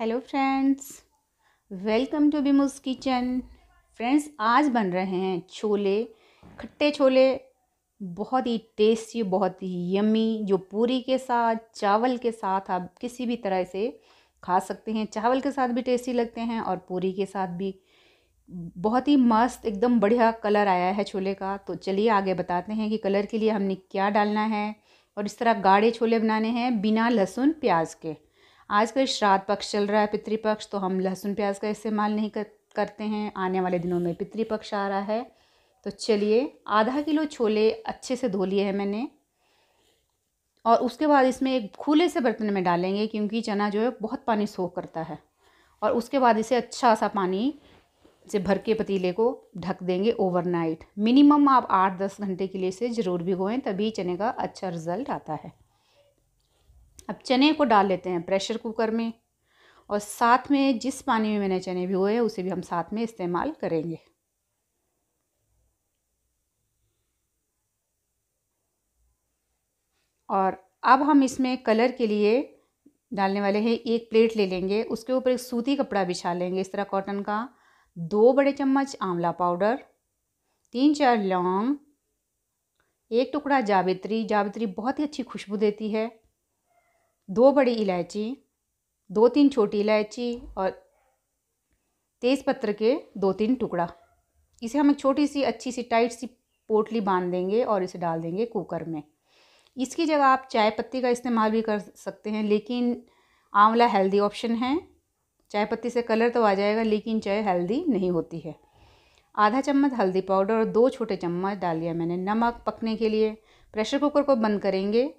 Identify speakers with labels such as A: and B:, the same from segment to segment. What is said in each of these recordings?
A: hello friends welcome to Bimus kitchen friends आज बन रहे हैं छोले खट्टे छोले बहुत ही टेस्टी बहुत ही यमी जो पूरी के साथ चावल के साथ आप किसी भी तरह से खा सकते हैं चावल के साथ भी टेस्टी लगते हैं और पूरी के साथ भी बहुत ही मस्त एकदम बढ़िया कलर आया है छोले का तो चलिए आगे बताते हैं कि कलर के लिए हमने क्या डालना है और इस तरह गाढ़े छोले बनाने हैं बिना लहसुन प्याज के आजकल श्राद्ध पक्ष चल रहा है पितृपक्ष तो हम लहसुन प्याज का इस्तेमाल नहीं कर, करते हैं आने वाले दिनों में पितृपक्ष आ रहा है तो चलिए आधा किलो छोले अच्छे से धो लिए हैं मैंने और उसके बाद इसमें एक खुले से बर्तन में डालेंगे क्योंकि चना जो है बहुत पानी सोख करता है और उसके बाद इसे अच्छा सा पानी से भर के पतीले को ढक देंगे ओवरनाइट मिनिमम आप आठ दस घंटे के लिए इसे ज़रूर भिगोएं तभी चने का अच्छा रिज़ल्ट आता है अब चने को डाल लेते हैं प्रेशर कुकर में और साथ में जिस पानी में मैंने चने भिगोए हैं उसे भी हम साथ में इस्तेमाल करेंगे और अब हम इसमें कलर के लिए डालने वाले हैं एक प्लेट ले लेंगे उसके ऊपर एक सूती कपड़ा बिछा लेंगे इस तरह कॉटन का दो बड़े चम्मच आंवला पाउडर तीन चार लौंग एक टुकड़ा जावित्री जावित्री बहुत ही अच्छी खुशबू देती है दो बड़ी इलायची दो तीन छोटी इलायची और तेज़पत्र के दो तीन टुकड़ा इसे हम एक छोटी सी अच्छी सी टाइट सी पोटली बांध देंगे और इसे डाल देंगे कुकर में इसकी जगह आप चाय पत्ती का इस्तेमाल भी कर सकते हैं लेकिन आंवला हेल्दी ऑप्शन है चाय पत्ती से कलर तो आ जाएगा लेकिन चाय हेल्दी नहीं होती है आधा चम्मच हल्दी पाउडर और दो छोटे चम्मच डाल दिया मैंने नमक पकने के लिए प्रेशर कुकर को बंद करेंगे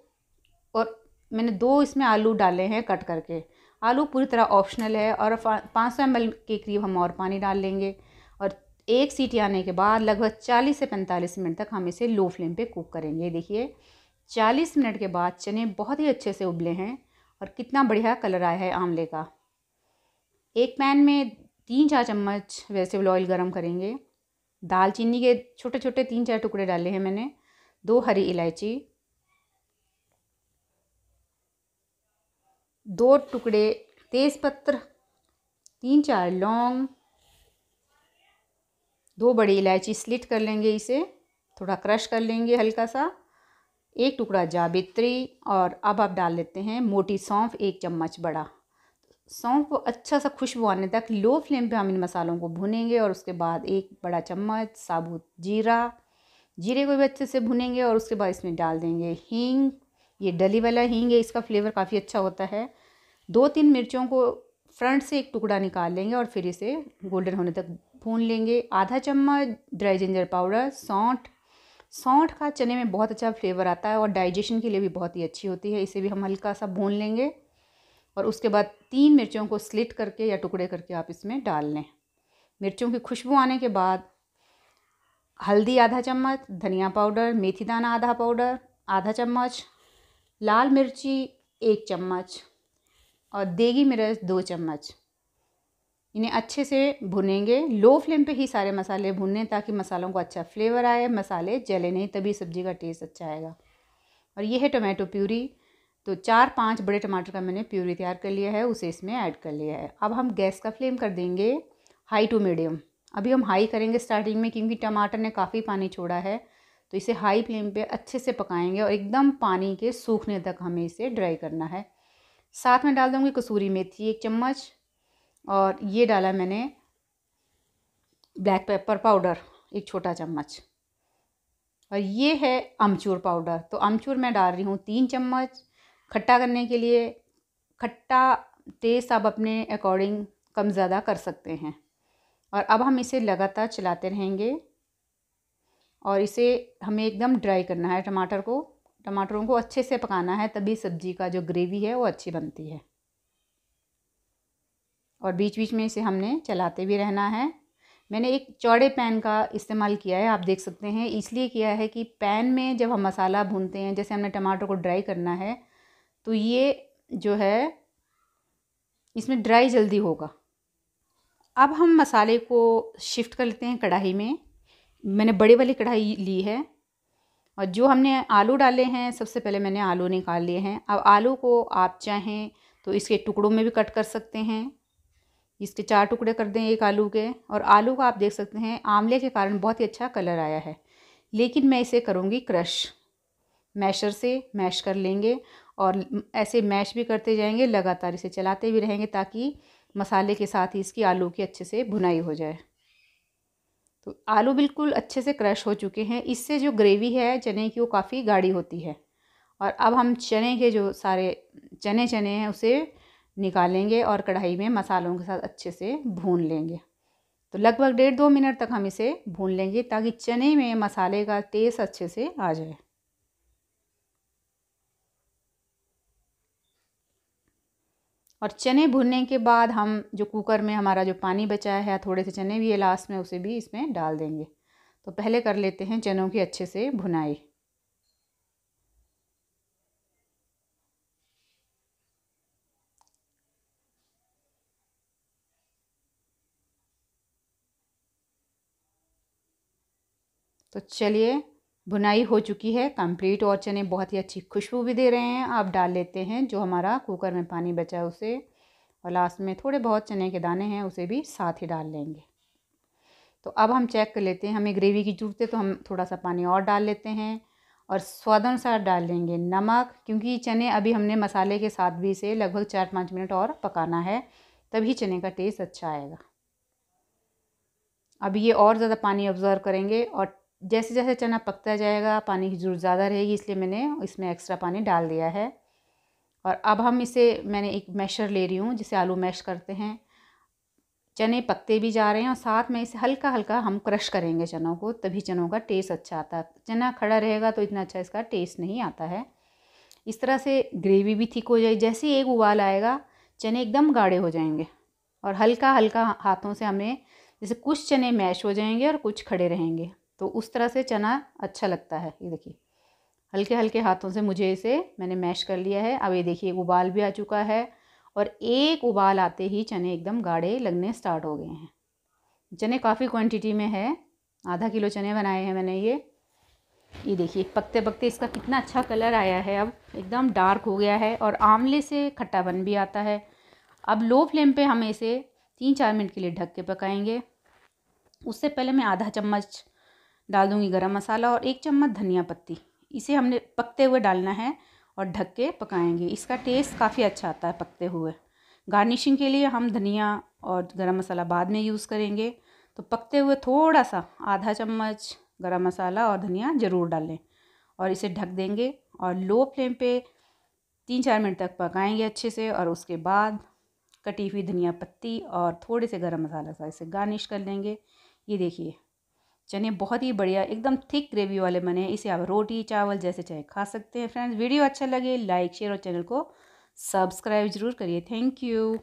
A: और मैंने दो इसमें आलू डाले हैं कट करके आलू पूरी तरह ऑप्शनल है और पाँच सौ एम के करीब हम और पानी डाल लेंगे और एक सीटी आने के बाद लगभग चालीस से पैंतालीस मिनट तक हम इसे लो फ्लेम पे कुक करेंगे देखिए चालीस मिनट के बाद चने बहुत ही अच्छे से उबले हैं और कितना बढ़िया कलर आया है आंवले का एक पैन में तीन चार चम्मच वेजिटेबल ऑयल गर्म करेंगे दालचीनी के छोटे छोटे तीन चार टुकड़े डाले हैं मैंने दो हरी इलायची दो टुकड़े तेज़पत्र तीन चार लौंग दो बड़ी इलायची स्लिट कर लेंगे इसे थोड़ा क्रश कर लेंगे हल्का सा एक टुकड़ा जावित्री और अब आप डाल लेते हैं मोटी सौंफ एक चम्मच बड़ा सौंफ को अच्छा सा खुशबू आने तक लो फ्लेम पे हम इन मसालों को भुनेंगे और उसके बाद एक बड़ा चम्मच साबुत जीरा जीरे को भी अच्छे से भुनेंगे और उसके बाद इसमें डाल देंगे हींग ये डली वाला हींग है इसका फ्लेवर काफ़ी अच्छा होता है दो तीन मिर्चों को फ्रंट से एक टुकड़ा निकाल लेंगे और फिर इसे गोल्डन होने तक भून लेंगे आधा चम्मच ड्राई जिंजर पाउडर सौंठ सौंठ का चने में बहुत अच्छा फ्लेवर आता है और डाइजेशन के लिए भी बहुत ही अच्छी होती है इसे भी हम हल्का सा भून लेंगे और उसके बाद तीन मिर्चों को स्लिट करके या टुकड़े करके आप इसमें डाल लें मिर्चों की खुशबू आने के बाद हल्दी आधा चम्मच धनिया पाउडर मेथी दाना आधा पाउडर आधा चम्मच लाल मिर्ची एक चम्मच और देगी मिर्च दो चम्मच इन्हें अच्छे से भुनेंगे लो फ्लेम पे ही सारे मसाले भुनने ताकि मसालों को अच्छा फ्लेवर आए मसाले जले नहीं तभी सब्ज़ी का टेस्ट अच्छा आएगा और ये है टोमेटो प्यूरी तो चार पांच बड़े टमाटर का मैंने प्यूरी तैयार कर लिया है उसे इसमें ऐड कर लिया है अब हम गैस का फ्लेम कर देंगे हाई टू मीडियम अभी हम हाई करेंगे स्टार्टिंग में क्योंकि टमाटर ने काफ़ी पानी छोड़ा है तो इसे हाई फ्लेम पे अच्छे से पकाएंगे और एकदम पानी के सूखने तक हमें इसे ड्राई करना है साथ में डाल दूँगी कसूरी मेथी एक चम्मच और ये डाला मैंने ब्लैक पेपर पाउडर एक छोटा चम्मच और ये है अमचूर पाउडर तो अमचूर मैं डाल रही हूँ तीन चम्मच खट्टा करने के लिए खट्टा टेस्ट आप अपने अकॉर्डिंग कम ज़्यादा कर सकते हैं और अब हम इसे लगातार चलाते रहेंगे और इसे हमें एकदम ड्राई करना है टमाटर को टमाटरों को अच्छे से पकाना है तभी सब्जी का जो ग्रेवी है वो अच्छी बनती है और बीच बीच में इसे हमने चलाते भी रहना है मैंने एक चौड़े पैन का इस्तेमाल किया है आप देख सकते हैं इसलिए किया है कि पैन में जब हम मसाला भूनते हैं जैसे हमने टमाटर को ड्राई करना है तो ये जो है इसमें ड्राई जल्दी होगा अब हम मसाले को शिफ्ट कर लेते हैं कढ़ाई में मैंने बड़ी वाली कढ़ाई ली है और जो हमने आलू डाले हैं सबसे पहले मैंने आलू निकाल लिए हैं अब आलू को आप चाहें तो इसके टुकड़ों में भी कट कर सकते हैं इसके चार टुकड़े कर दें एक आलू के और आलू को आप देख सकते हैं आंवले के कारण बहुत ही अच्छा कलर आया है लेकिन मैं इसे करूँगी क्रश मैशर से मैश कर लेंगे और ऐसे मैश भी करते जाएंगे लगातार इसे चलाते भी रहेंगे ताकि मसाले के साथ ही इसकी आलू की अच्छे से भुनाई हो जाए तो आलू बिल्कुल अच्छे से क्रश हो चुके हैं इससे जो ग्रेवी है चने की वो काफ़ी गाढ़ी होती है और अब हम चने के जो सारे चने चने हैं उसे निकालेंगे और कढ़ाई में मसालों के साथ अच्छे से भून लेंगे तो लगभग डेढ़ दो मिनट तक हम इसे भून लेंगे ताकि चने में मसाले का टेस्ट अच्छे से आ जाए और चने भुनने के बाद हम जो कुकर में हमारा जो पानी बचाया है थोड़े से चने भी है लास्ट में उसे भी इसमें डाल देंगे तो पहले कर लेते हैं चनों की अच्छे से भुनाई तो चलिए भुनाई हो चुकी है कंप्लीट और चने बहुत ही अच्छी खुशबू भी दे रहे हैं आप डाल लेते हैं जो हमारा कुकर में पानी बचा है उसे और लास्ट में थोड़े बहुत चने के दाने हैं उसे भी साथ ही डाल लेंगे तो अब हम चेक कर लेते हैं हमें ग्रेवी की जरूरत है तो हम थोड़ा सा पानी और डाल लेते हैं और स्वादानुसार डाल लेंगे नमक क्योंकि चने अभी हमने मसाले के साथ भी इसे लगभग चार पाँच मिनट और पकाना है तभी चने का टेस्ट अच्छा आएगा अब ये और ज़्यादा पानी ऑब्ज़र्व करेंगे और जैसे जैसे चना पकता जाएगा पानी की ज़रूरत ज़्यादा रहेगी इसलिए मैंने इसमें एक्स्ट्रा पानी डाल दिया है और अब हम इसे मैंने एक मैशर ले रही हूँ जिसे आलू मैश करते हैं चने पकते भी जा रहे हैं और साथ में इसे हल्का हल्का हम क्रश करेंगे चनों को तभी चनों का टेस्ट अच्छा आता है चना खड़ा रहेगा तो इतना अच्छा इसका टेस्ट नहीं आता है इस तरह से ग्रेवी भी ठीक हो जाएगी जैसे एक उबाल आएगा चने एकदम गाढ़े हो जाएंगे और हल्का हल्का हाथों से हमें जैसे कुछ चने मैश हो जाएंगे और कुछ खड़े रहेंगे तो उस तरह से चना अच्छा लगता है ये देखिए हल्के हल्के हाथों से मुझे इसे मैंने मैश कर लिया है अब ये देखिए उबाल भी आ चुका है और एक उबाल आते ही चने एकदम गाढ़े लगने स्टार्ट हो गए हैं चने काफ़ी क्वांटिटी में है आधा किलो चने बनाए हैं मैंने ये ये देखिए पकते पकते इसका कितना अच्छा कलर आया है अब एकदम डार्क हो गया है और आंवले से खट्टापन भी आता है अब लो फ्लेम पे हम इसे तीन चार मिनट के लिए ढक के पकाएंगे उससे पहले मैं आधा चम्मच डाल दूँगी गरम मसाला और एक चम्मच धनिया पत्ती इसे हमने पकते हुए डालना है और ढक के पकाएंगे इसका टेस्ट काफ़ी अच्छा आता है पकते हुए गार्निशिंग के लिए हम धनिया और गरम मसाला बाद में यूज़ करेंगे तो पकते हुए थोड़ा सा आधा चम्मच गरम मसाला और धनिया ज़रूर डालें और इसे ढक देंगे और लो फ्लेम पे तीन चार मिनट तक पकाएंगे अच्छे से और उसके बाद कटी हुई धनिया पत्ती और थोड़े से गरम मसाला सा इसे गार्निश कर लेंगे ये देखिए चने बहुत ही बढ़िया एकदम थिक ग्रेवी वाले बने हैं इसे आप रोटी चावल जैसे चाहे खा सकते हैं फ्रेंड्स वीडियो अच्छा लगे लाइक शेयर और चैनल को सब्सक्राइब जरूर करिए थैंक यू